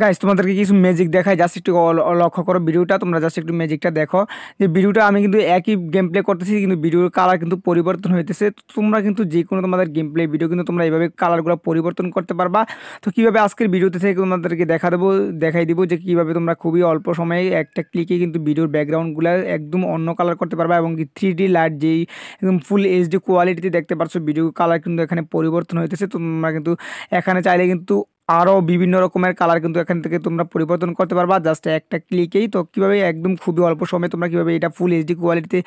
guys তোমাদেরকে কিছু magic দেখায় জাস্ট একটু লক্ষ্য করো ভিডিওটা তোমরা জাস্ট একটু ম্যাজিকটা দেখো যে ভিডিওটা আমি কিন্তু একই গেম প্লে করতেছি কিন্তু ভিডিওর কালার কিন্তু পরিবর্তন হইতেছে তোমরা কিন্তু যে কোনো তোমাদের গেম প্লে ভিডিও কিন্তু তোমরা এইভাবে কালারগুলো পরিবর্তন করতে পারবা তো কীভাবে আজকের ভিডিওতে থেকে তোমাদেরকে দেখা দেবো দেখাই দিব যে কীভাবে তোমরা খুবই অল্প সময়ে একটা ক্লিকে কিন্তু ভিডিওর ব্যাকগ্রাউন্ডগুলো একদম অন্য কালার করতে পারবা এবং থ্রি ডি লাইট যেই একদম ফুল এইচডি কোয়ালিটিতে দেখতে পারছো ভিডিও কালার কিন্তু এখানে পরিবর্তন হইতেছে তোমরা কিন্তু এখানে চাইলে কিন্তু আরও বিভিন্ন রকমের কালার কিন্তু এখান থেকে তোমরা পরিবর্তন করতে পারবা জাস্ট একটা ক্লিকেই তো কীভাবে একদম খুবই অল্প সময়ে তোমরা কীভাবে এটা ফুল এইচডি কোয়ালিটিতে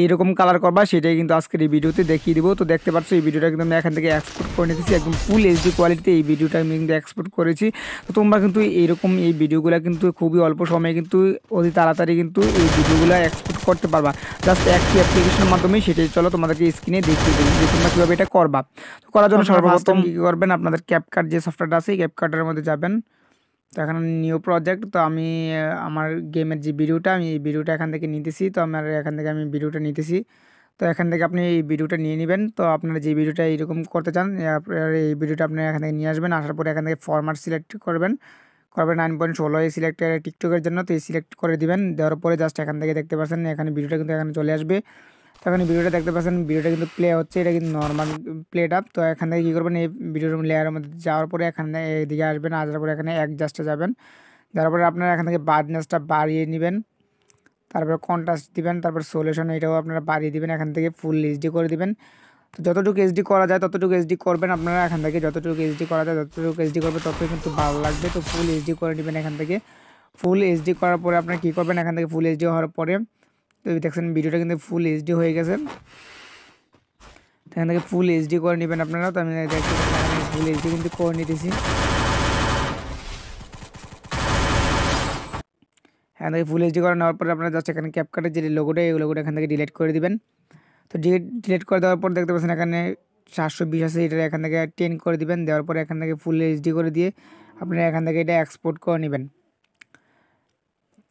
এইরকম কালার করবা সেটাই কিন্তু আজকের এই ভিডিওতে দেখিয়ে দিব তো দেখতে পাচ্ছ এই ভিডিওটা কিন্তু আমরা এখান থেকে এক্সপোর্ট করে নিতেছি একদম ফুল এইচডি কোয়ালিটিতে এই ভিডিওটা আমি কিন্তু এক্সপোর্ট করেছি তো তোমরা কিন্তু এইরকম এই ভিডিওগুলো কিন্তু খুবই অল্প সময়ে কিন্তু অতি তাড়াতাড়ি কিন্তু এই ভিডিওগুলো এক্সপোর্ট করতে পারবা জাস্ট একটি অ্যাপ্লিকেশনের মাধ্যমে সেটাই চলো তোমাদেরকে স্ক্রিনে দেখিয়ে দেবে যে তোমরা কীভাবে এটা করবা তো করার জন্য সর্বপ্রথম কী করবেন আপনাদের ক্যাপকার্ট যে সফটওয়্যারটা আছে ক্যাপকাটের মধ্যে যাবেন তো এখানে নিউ প্রজেক্ট তো আমি আমার গেমের যে ভিডিওটা আমি এই ভিডিওটা এখান থেকে নিতেছি তো আমার এখান থেকে আমি ভিডিওটা নিতেছি তো এখান থেকে আপনি এই ভিডিওটা নিয়ে নেবেন তো আপনারা যে ভিডিওটা এইরকম করতে চান আপনার এই ভিডিওটা আপনি এখান থেকে নিয়ে আসবেন আসার পরে এখান থেকে ফরম্যাট সিলেক্ট করবেন করবেন নাইন পয়েন্ট ষোলো এই সিলেক্ট টিকটকের জন্য তো এই সিলেক্ট করে দিবেন দেওয়ার পরে জাস্ট এখান থেকে দেখতে পাচ্ছেন এখানে ভিডিওটা কিন্তু এখানে চলে আসবে তো এখন ভিডিওটা দেখতে পাচ্ছেন ভিডিওটা কিন্তু প্লে হচ্ছে এটা কিন্তু নর্মাল প্লেট আপ তো এখান থেকে কী করবেন এই ভিডিওর লেয়ারের মধ্যে যাওয়ার পরে এখানে এদিকে আসবেন আসার পরে এখানে অ্যাডজাস্টে যাবেন যার পরে আপনারা এখান থেকে বার্ডনেসটা বাড়িয়ে নেবেন তারপর কন্ট্রাস্ট দিবেন তারপর সলিউশন এটাও আপনারা বাড়িয়ে দিবেন এখান থেকে ফুল এইচডি করে দিবেন তো যতটুকু এইচডি করা যায় ততটুকু এইচডি করবেন আপনারা এখান থেকে যতটুকু এইচডি করা যায় যতটুকু এইচডি করবে ততটুকু কিন্তু ভালো লাগবে তো ফুল এইচডি করে নেবেন এখান থেকে ফুল এইচডি করার পরে আপনারা কী করবেন এখান থেকে ফুল এইচডি হওয়ার পরে তো দেখছেন ভিডিওটা কিন্তু ফুল এইচডি হয়ে গেছে এখান থেকে ফুল এইচডি করে নেবেন আপনারা তো আমি ফুল এইচডি কিন্তু করে নিতেছি এখান থেকে ফুল এইচডি করে নেওয়ার পরে আপনারা জাস্ট এখানে ক্যাপকাটের যে লোগোটা এই লোগোটা এখান থেকে ডিলিট করে দিবেন তো ডিলিট করে দেওয়ার পর দেখতে পাচ্ছেন এখানে সাতশো বিশ আছে এটা এখান থেকে টেন করে দিবেন দেওয়ার পরে এখান থেকে ফুল এইচডি করে দিয়ে আপনারা এখান থেকে এটা এক্সপোর্ট করে নেবেন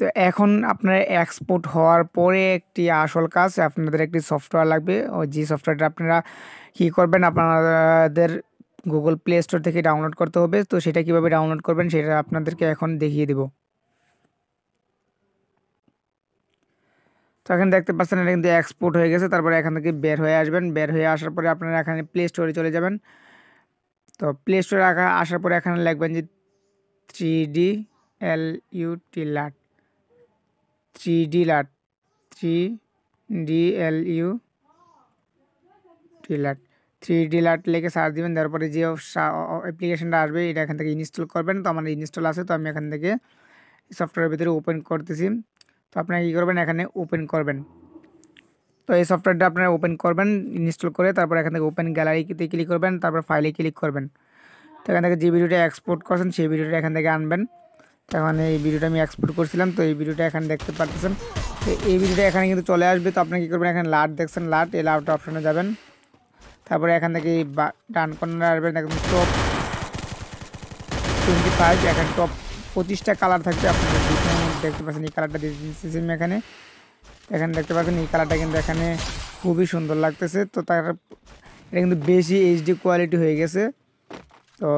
তো এখন আপনার এক্সপোর্ট হওয়ার পরে একটি আসল কাজ আপনাদের একটি সফটওয়্যার লাগবে ও যে সফটওয়্যারটা আপনারা কী করবেন আপনাদের গুগল প্লে স্টোর থেকে ডাউনলোড করতে হবে তো সেটা কিভাবে ডাউনলোড করবেন সেটা আপনাদেরকে এখন দেখিয়ে দেব তো এখানে দেখতে পাচ্ছেন এটা কিন্তু এক্সপোর্ট হয়ে গেছে তারপরে এখান থেকে বের হয়ে আসবেন বের হয়ে আসার পরে আপনারা এখানে প্লে স্টোরে চলে যাবেন তো প্লে স্টোরে আসার পরে এখানে লিখবেন যে থ্রি ডি এল টি লাট থ্রি ডি লাট থ্রি ডি এল ইউ ডিলাট থ্রি ডিলাট লিখে সার্চ দেবেন তারপরে যে অ্যাপ্লিকেশানটা আসবে এটা এখান থেকে ইনস্টল করবেন তো আমার ইনস্টল আছে তো আমি এখান থেকে সফটওয়্যারের ভিতরে ওপেন করতেছি তো আপনারা কী করবেন এখানে ওপেন করবেন তো এই সফটওয়্যারটা আপনারা ওপেন করবেন ইনস্টল করে তারপর এখান থেকে ওপেন গ্যালারিতে ক্লিক করবেন তারপর ফাইলে ক্লিক করবেন তো এখান থেকে যে ভিডিওটা এক্সপোর্ট করছেন সেই ভিডিওটা এখান থেকে আনবেন এখন মানে এই ভিডিওটা আমি এক্সপোর্ট করছিলাম তো এই ভিডিওটা এখানে দেখতে পারতেছেন তো এই ভিডিওটা এখানে কিন্তু চলে আসবে তো আপনি কী করবেন এখানে লাট দেখছেন লাট এই লাট অপশানে যাবেন তারপরে এখান থেকে ডান কর্নার আসবেন একদম টপ টোয়েন্টি ফাইভ এখানে টপ পঁচিশটা কালার থাকবে আপনাদের দেখতে পাচ্ছেন এই কালারটা দিয়ে দিচ্ছি এখানে এখানে দেখতে পাচ্ছেন এই কালারটা কিন্তু এখানে খুবই সুন্দর লাগতেছে তো তার এটা কিন্তু বেশি এইচডি কোয়ালিটি হয়ে গেছে তো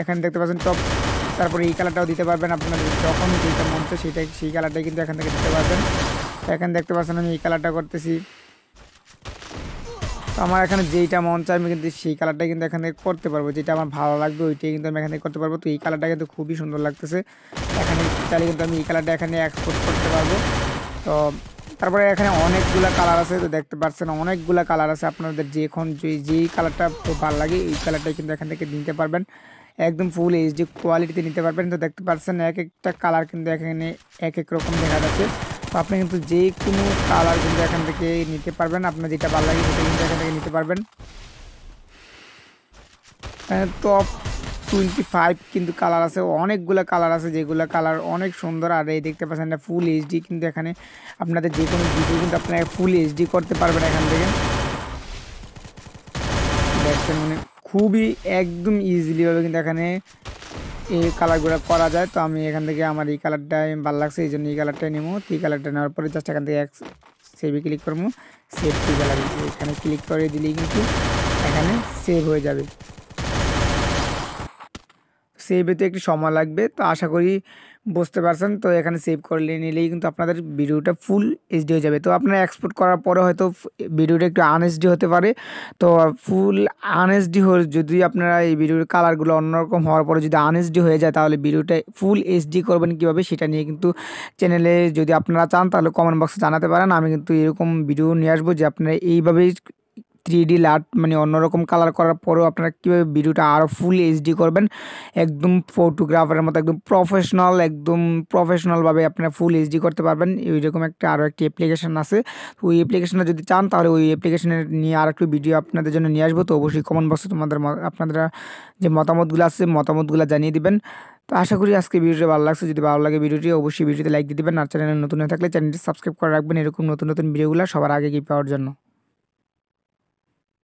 এখানে দেখতে পাচ্ছেন টপ তারপরে এই কালারটাও দিতে পারবেন আপনাদের যখন যেটা মন চায় সেটাই সেই কালারটাই কিন্তু এখান থেকে দিতে পারবেন তো এখানে দেখতে পাচ্ছেন আমি এই কালারটা করতেছি তো আমার এখানে যেইটা মন চায় আমি কিন্তু সেই কালারটাই কিন্তু এখান থেকে করতে পারবো যেটা আমার ভালো লাগবে ওইটাই কিন্তু আমি এখান থেকে করতে পারবো তো এই কালারটা কিন্তু খুবই সুন্দর লাগতেছে এখানে চাইলে কিন্তু আমি এই কালারটা এখানে এক্সপোর্ট করতে পারবো তো তারপরে এখানে অনেকগুলো কালার আছে তো দেখতে পাচ্ছেন অনেকগুলো কালার আছে আপনাদের যে যেই কালারটা ভালো লাগে এই কালারটাই কিন্তু এখান থেকে নিতে পারবেন একদম ফুল এইচডি কোয়ালিটিতে নিতে পারবেন তো দেখতে পাচ্ছেন এক একটা কালার কিন্তু এখানে এক এক রকম দেখা যাচ্ছে তো আপনি কিন্তু যে কোনো কালার কিন্তু এখান থেকে নিতে পারবেন আপনার যেটা ভালো লাগে সেটা কিন্তু এখান থেকে নিতে পারবেন টপ টোয়েন্টি ফাইভ কিন্তু কালার আছে অনেকগুলো কালার আছে যেগুলো কালার অনেক সুন্দর আর এই দেখতে পাচ্ছেন এটা ফুল এইচডি কিন্তু এখানে আপনাদের যে কোনো ভিডিও কিন্তু আপনারা ফুল এইচডি করতে পারবেন এখান থেকে দেখছেন মানে খুবই একদম ইজিলিভাবে কিন্তু এখানে এই কালারগুলো করা যায় তো আমি এখান থেকে আমার এই কালারটাই ভালো লাগছে এই জন্য এই কালারটাই নেবো এই কালারটা নেওয়ার পরে জাস্ট এখান থেকে এক সেভে ক্লিক করবো সেভ টু কালার এখানে ক্লিক করে দিলেই কিন্তু এখানে সেভ হয়ে যাবে সেভ হতে একটু সময় লাগবে তো আশা করি বুঝতে পারছেন তো এখানে সেভ করে নিলেই কিন্তু আপনাদের ভিডিওটা ফুল এইচডি হয়ে যাবে তো আপনারা এক্সপোর্ট করার পরে হয়তো ভিডিওটা একটু আনএসডি হতে পারে তো ফুল আনএসডি হলে যদি আপনারা এই ভিডিওর কালারগুলো অন্যরকম হওয়ার পরে যদি আনএসডি হয়ে যায় তাহলে ভিডিওটা ফুল এইচডি করবেন কিভাবে সেটা নিয়ে কিন্তু চ্যানেলে যদি আপনারা চান তাহলে কমেন্ট বক্সে জানাতে পারেন আমি কিন্তু এরকম ভিডিও নিয়ে আসবো যে আপনারা এইভাবেই থ্রি ডি লাট মানে অন্যরকম কালার করার পরেও আপনারা কীভাবে ভিডিওটা আরও ফুল এইচডি করবেন একদম ফটোগ্রাফারের মতো একদম প্রফেশনাল একদম প্রফেশনালভাবে আপনারা ফুল এইচডি করতে পারবেন এইরকম একটা আরও একটি অ্যাপ্লিকেশান আছে ওই অ্যাপ্লিকেশানটা যদি চান তাহলে ওই অ্যাপ্লিকেশানের নিয়ে আর একটু ভিডিও আপনাদের জন্য নিয়ে আসবো তো অবশ্যই কমেন্ট বক্সে তোমাদের আপনাদের যে মতামতগুলো আছে মতামতগুলো জানিয়ে দিবেন তো আশা করি আজকে ভিডিওটি ভালো লাগছে যদি ভালো লাগে ভিডিওটি অবশ্যই ভিডিওতে লাইক দিয়ে দেবেন আর চ্যানেলে নতুন হয়ে থাকলে চ্যানেলটি সাবস্ক্রাইব করে রাখবেন এরকম নতুন নতুন ভিডিওগুলো সবার আগে কি পাওয়ার জন্য